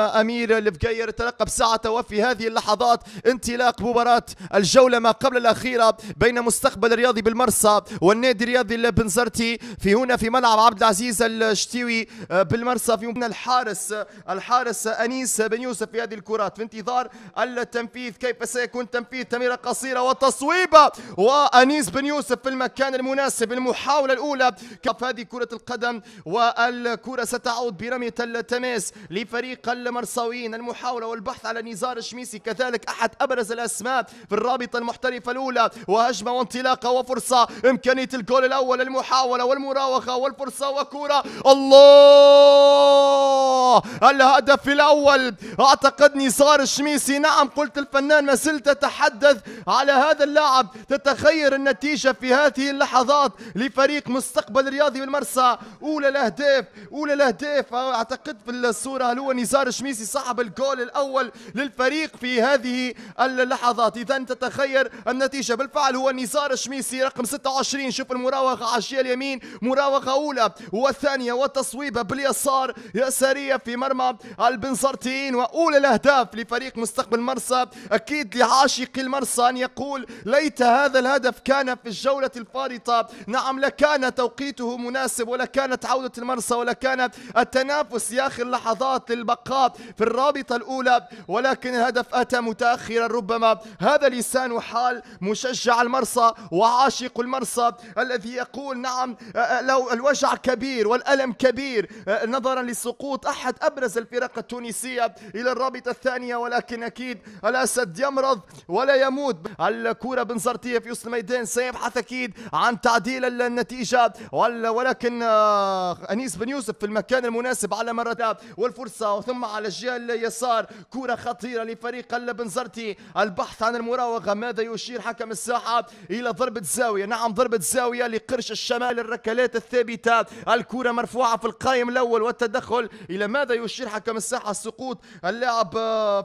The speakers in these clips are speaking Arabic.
أمير الفقير تلقب ساعته وفي هذه اللحظات انطلاق مباراة الجولة ما قبل الأخيرة بين مستقبل الرياضي بالمرصى والنادي الرياضي البنزرتي في هنا في ملعب عبد العزيز الشتيوي آه، بالمرصى في الحارس آه، الحارس أنيس بن يوسف في هذه الكرات في انتظار التنفيذ كيف سيكون تنفيذ تمريرة قصيرة وتصويبة وأنيس بن يوسف في المكان المناسب المحاولة الأولى كف هذه كرة القدم والكرة ستعود برمية التماس لفريق المرساويين المحاولة والبحث على نزار الشميسي كذلك أحد أبرز الأسماء في الرابطة المحترفة الأولى وهجمة وانطلاقة وفرصة إمكانية الجول الأول المحاولة والمراوغة والفرصة وكرة الله الله الهدف الأول أعتقد نصار الشميسي نعم قلت الفنان ما زلت تتحدث على هذا اللاعب تتخير النتيجة في هذه اللحظات لفريق مستقبل رياضي بالمرسى أولى الأهداف أولى الأهداف أعتقد في الصورة هو نزار الشميسي صاحب الجول الأول للفريق في هذه اللحظات إذا تتخير النتيجة بالفعل هو نزار الشميسي رقم 26 شوف المراوغة على الشيء اليمين مراوغة أولى والثانية والتصويبة باليسار يسارية في مرمى البنصرتين واولى الاهداف لفريق مستقبل مرسى اكيد لعاشق المرسى ان يقول ليت هذا الهدف كان في الجوله الفارطه نعم لكان توقيته مناسب ولكانت عوده المرسى ولكان التنافس يا اخي اللحظات للبقاء في الرابطه الاولى ولكن الهدف اتى متاخرا ربما هذا لسان حال مشجع المرسى وعاشق المرسى الذي يقول نعم آه، آه، لو الوجع كبير والالم كبير آه، نظرا لسقوط احد احد أبرز الفرق التونسية إلى الرابطة الثانية ولكن أكيد الأسد يمرض ولا يموت الكرة بن زرتية في وسط الميدان سيبحث أكيد عن تعديل النتيجة ولكن آه، أنيس بن يوسف في المكان المناسب على مرة والفرصة ثم على الجهة اليسار كرة خطيرة لفريق بن زرتي البحث عن المراوغة ماذا يشير حكم الساحة إلى ضربة زاوية نعم ضربة زاوية لقرش الشمال الركلات الثابتة الكرة مرفوعة في القائم الأول والتدخل إلى ما هذا يشير حكم الساحه السقوط اللاعب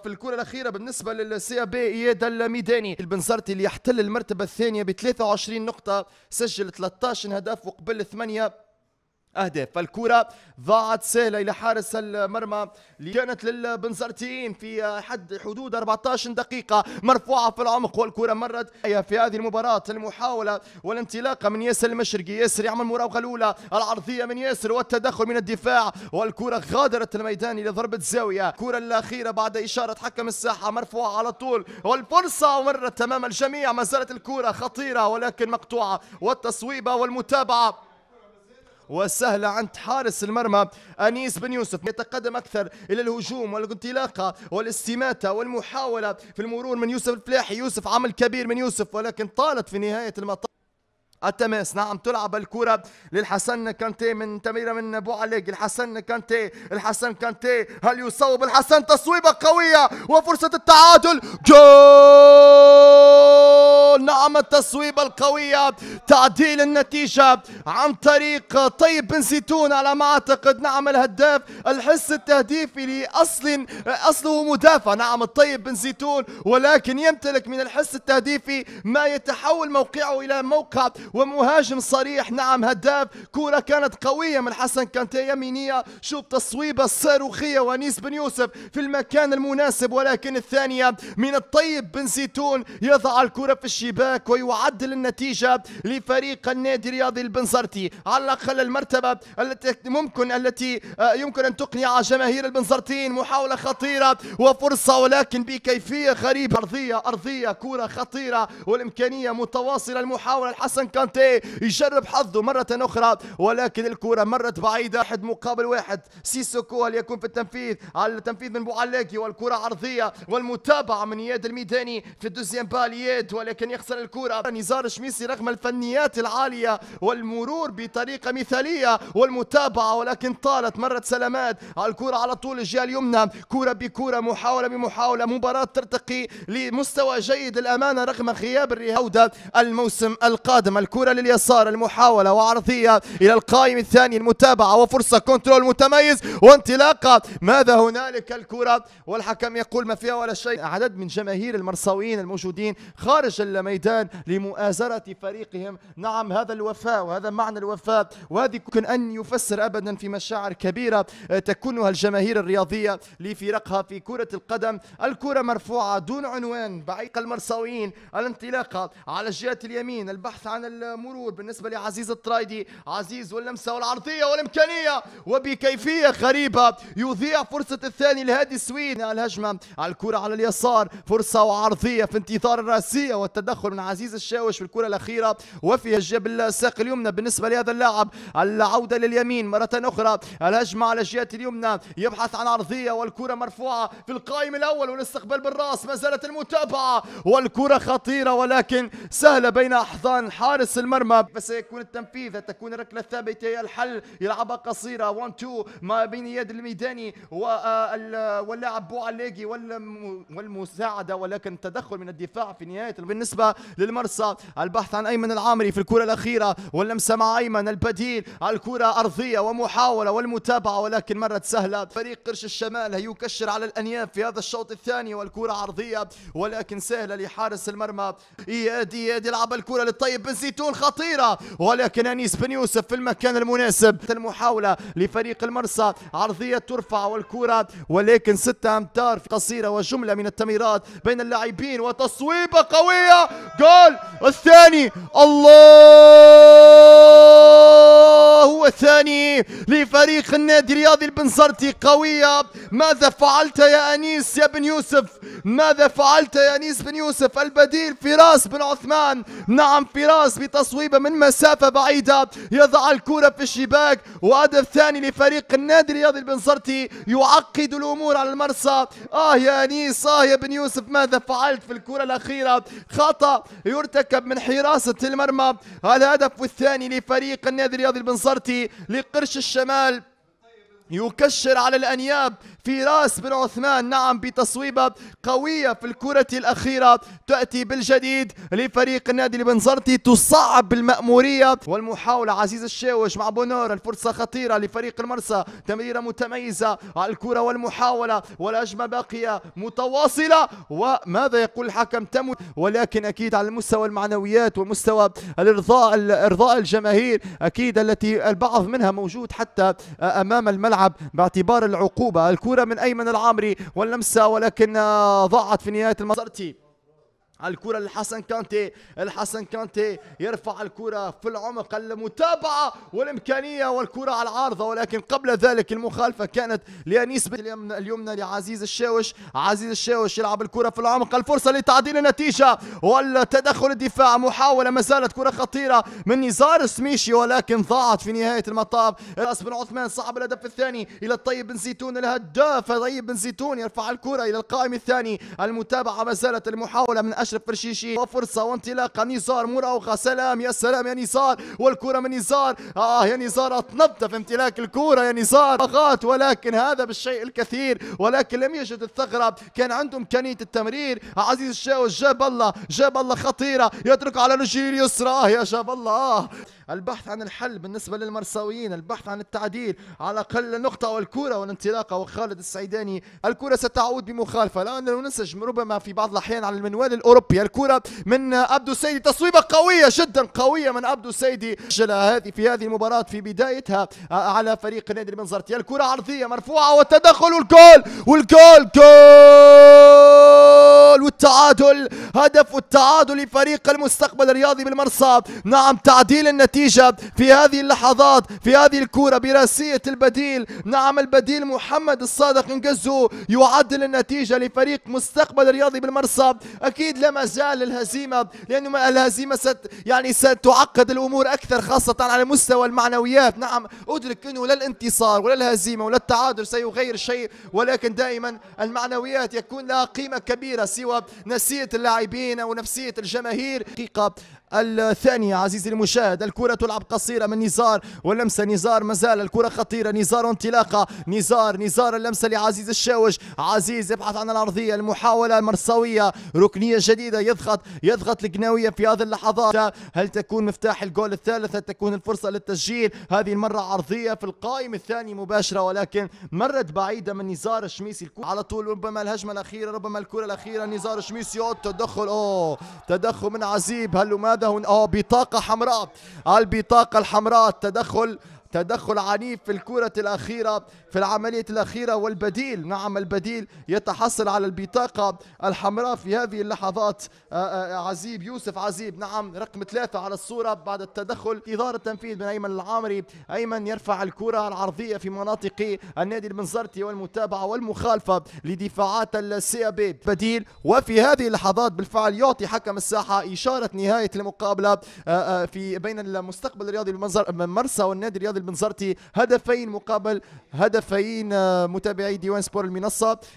في الكره الاخيره بالنسبه للسي بي اياد الميداني البنزرتي اللي يحتل المرتبه الثانيه ب 23 نقطه سجل 13 هدف وقبل 8 اهداف فالكره ضاعت سهله الى حارس المرمى اللي كانت للبنزرتيين في حد حدود 14 دقيقه مرفوعه في العمق والكره مرت في هذه المباراه المحاوله والانطلاقه من ياسر المشرقي ياسر يعمل مراوغه الاولى العرضيه من ياسر والتدخل من الدفاع والكره غادرت الميدان الى ضربه زاويه الكره الاخيره بعد اشاره حكم الساحه مرفوعه على طول والفرصه مرت تمام الجميع ما زالت الكره خطيره ولكن مقطوعه والتصويبه والمتابعه وسهلة عند حارس المرمى أنيس بن يوسف يتقدم أكثر إلى الهجوم والانطلاقة والاستماتة والمحاولة في المرور من يوسف الفلاحي يوسف عمل كبير من يوسف ولكن طالت في نهاية المطاف التماس نعم تلعب الكرة للحسن كانتي من تميرة من أبو علي الحسن كانتي الحسن كانتي هل يصوب الحسن تصويبة قوية وفرصة التعادل جول نعم التصويبة القوية تعديل النتيجة عن طريق طيب بن زيتون على ما أعتقد نعم الهداف الحس التهديفي لأصل أصله مدافع نعم الطيب بن زيتون ولكن يمتلك من الحس التهديفي ما يتحول موقعه إلى موقع ومهاجم صريح نعم هداف كرة كانت قوية من حسن كانتي يمينية شوف تصويبة صاروخية وانيس بن يوسف في المكان المناسب ولكن الثانية من الطيب بن زيتون يضع الكرة في الشباك ويعدل النتيجة لفريق النادي الرياضي البنزرتي على الأقل المرتبة التي ممكن التي آه، يمكن أن تقنع جماهير البنزرتين محاولة خطيرة وفرصة ولكن بكيفية غريبة أرضية أرضية كرة خطيرة والإمكانية متواصلة المحاولة الحسن كانتي يجرب حظه مرة أخرى ولكن الكرة مرت بعيدة واحد مقابل واحد سيسوكو هل يكون في التنفيذ على التنفيذ من بوعلاكي والكرة عرضية والمتابعة من اياد الميداني في الدوزيام باليات ولكن يخسر الكرة نزار شميسي رغم الفنيات العالية والمرور بطريقة مثالية والمتابعة ولكن طالت مرت سلامات على الكرة على طول الجهة اليمنى كرة بكرة محاولة بمحاولة مباراة ترتقي لمستوى جيد الأمانة رغم غياب الرهودة الموسم القادم الكرة لليسار المحاولة وعرضية إلى القائم الثاني المتابعة وفرصة كنترول متميز وانطلاقة ماذا هنالك الكرة والحكم يقول ما فيها ولا شيء عدد من جماهير المرصاويين الموجودين خارج الميدان لمؤازرة فريقهم نعم هذا الوفاء وهذا معنى الوفاء وهذه يمكن أن يفسر أبدا في مشاعر كبيرة تكونها الجماهير الرياضية لفرقها في كرة القدم الكرة مرفوعة دون عنوان بعيق المرصاويين الانطلاقة على الجهة اليمين البحث عن المرور بالنسبة لعزيز الطرايدي عزيز واللمسة والعرضية والإمكانية وبكيفية غريبة يضيع فرصة الثاني لهادي السويد على الهجمة على الكرة على اليسار فرصة وعرضية في انتظار الرأسية والتدخل من عزيز الشاوش في الكرة الأخيرة وفي الجيب الساق اليمنى بالنسبة لهذا اللاعب العودة لليمين مرة أخرى الهجمة على جهة اليمنى يبحث عن عرضية والكرة مرفوعة في القائم الأول والاستقبال بالرأس ما زالت المتابعة والكرة خطيرة ولكن سهلة بين أحضان حارس حارس المرمى فسيكون التنفيذ تكون الركله الثابته هي الحل يلعبها قصيره 1 2 ما بين يد الميداني آه، واللاعب بوعليجي والمساعده ولكن تدخل من الدفاع في نهايه بالنسبه للمرسى البحث عن ايمن العامري في الكره الاخيره واللمسه مع ايمن البديل الكره ارضيه ومحاوله والمتابعه ولكن مرت سهله فريق قرش الشمال هيكشر على الانياب في هذا الشوط الثاني والكره عرضيه ولكن سهله لحارس المرمى اياد اياد يلعب الكره للطيب بنزيت زيتون خطيرة ولكن أنيس بن يوسف في المكان المناسب المحاولة لفريق المرسى عرضية ترفع والكرة ولكن ستة أمتار قصيرة وجملة من التمريرات بين اللاعبين وتصويبة قوية جول الثاني الله والثاني لفريق النادي الرياضي البنزرتي قوية ماذا فعلت يا أنيس يا بن يوسف ماذا فعلت يا أنيس بن يوسف البديل فراس بن عثمان نعم فراس بتصويبة من مسافة بعيدة يضع الكرة في الشباك وهدف ثاني لفريق النادي الرياضي البنزرتي يعقد الأمور على المرسى آه يا أنيس آه يا بن يوسف ماذا فعلت في الكرة الأخيرة خطأ يرتكب من حراسة المرمى الهدف الثاني لفريق النادي الرياضي البنزرتي لقرش الشمال يكشر على الأنياب فراس بن عثمان نعم بتصويبة قوية في الكرة الأخيرة تأتي بالجديد لفريق النادي البنزرتي تصعب المأمورية والمحاولة عزيز الشاوش مع بونور الفرصة خطيرة لفريق المرسى تمريرة متميزة على الكرة والمحاولة والهجمة باقية متواصلة وماذا يقول الحكم تم ولكن أكيد على المستوى المعنويات ومستوى الإرضاء إرضاء الجماهير أكيد التي البعض منها موجود حتى أمام الملعب الملعب باعتبار العقوبة الكرة من أيمن العامري واللمسة ولكن آه، ضاعت في نهاية المسار الكرة لحسن كانتي الحسن كانتي يرفع الكرة في العمق المتابعة والإمكانية والكرة على العارضة ولكن قبل ذلك المخالفة كانت لأنيس اليمنى لعزيز الشاوش عزيز الشاوش يلعب الكرة في العمق الفرصة لتعديل النتيجة والتدخل الدفاع محاولة ما زالت كرة خطيرة من نزار سميشي ولكن ضاعت في نهاية المطاف راس بن عثمان صعب الهدف الثاني إلى الطيب بن زيتون الهداف طيب بن زيتون يرفع الكرة إلى القائم الثاني المتابعة ما زالت المحاولة من اشرف فرشيشي وفرصه وانطلاقه نزار مراوغه سلام يا سلام يا نزار والكره من نزار اه يا نزار اطنبت في امتلاك الكره يا نزار ضغط ولكن هذا بالشيء الكثير ولكن لم يجد الثغره كان عنده امكانيه التمرير عزيز الشاوي جاب الله جاب الله خطيره يترك على رجله اليسرى اه يا جاب الله آه. البحث عن الحل بالنسبة للمرساويين البحث عن التعديل على أقل نقطة والكرة والانطلاقة وخالد السعيداني الكرة ستعود بمخالفة لأننا ننسج ربما في بعض الأحيان على المنوال الأوروبي الكرة من عبدو السيدي تصويبة قوية جدا قوية من عبدو السيدي سجل هذه في هذه المباراة في بدايتها آه، على فريق نادي المنظرتي الكرة عرضية مرفوعة والتدخل والجول والجول جول الجول والتعادل هدف التعادل لفريق المستقبل الرياضي بالمرصاد نعم تعديل النتيجة في هذه اللحظات في هذه الكورة براسية البديل نعم البديل محمد الصادق انقزه يعدل النتيجة لفريق مستقبل الرياضي بالمرصاد أكيد لما زال الهزيمة لأنه الهزيمة ست يعني ستعقد الأمور أكثر خاصة على مستوى المعنويات نعم أدرك أنه لا الانتصار ولا الهزيمة ولا التعادل سيغير شيء ولكن دائما المعنويات يكون لها قيمة كبيرة سوى ونفسيه اللاعبين أو نفسية الجماهير حقيقة الثانية عزيزي المشاهد الكرة تلعب قصيرة من نزار واللمسة نزار مازال الكرة خطيرة نزار انطلاقة نزار نزار اللمسة لعزيز الشاوج عزيز يبحث عن الأرضية المحاولة مرساوية ركنية جديدة يضغط يضغط القناوية في هذه اللحظات هل تكون مفتاح الجول الثالث هل تكون الفرصة للتسجيل هذه المرة عرضية في القائم الثاني مباشرة ولكن مرت بعيدة من نزار الشميسي الكرة على طول ربما الهجمة الأخيرة ربما الكرة الأخيرة نزار الشميسي تدخل أوه تدخل من عزيب هل ماذا يده اه بطاقة حمراء البطاقة الحمراء التدخل تدخل عنيف في الكرة الأخيرة في العملية الأخيرة والبديل نعم البديل يتحصل على البطاقة الحمراء في هذه اللحظات آه، آه، آه، عزيب يوسف عزيب نعم رقم ثلاثة على الصورة بعد التدخل إدارة التنفيذ من أيمن العامري أيمن يرفع الكرة العرضية في مناطق النادي المنزرتي والمتابعة والمخالفة لدفاعات السي بي بديل وفي هذه اللحظات بالفعل يعطي حكم الساحة إشارة نهاية المقابلة في بين المستقبل الرياضي المنزر مرسى والنادي الرياضي البنزرتي هدفين مقابل هدفين آه، متابعي ديوان سبور المنصة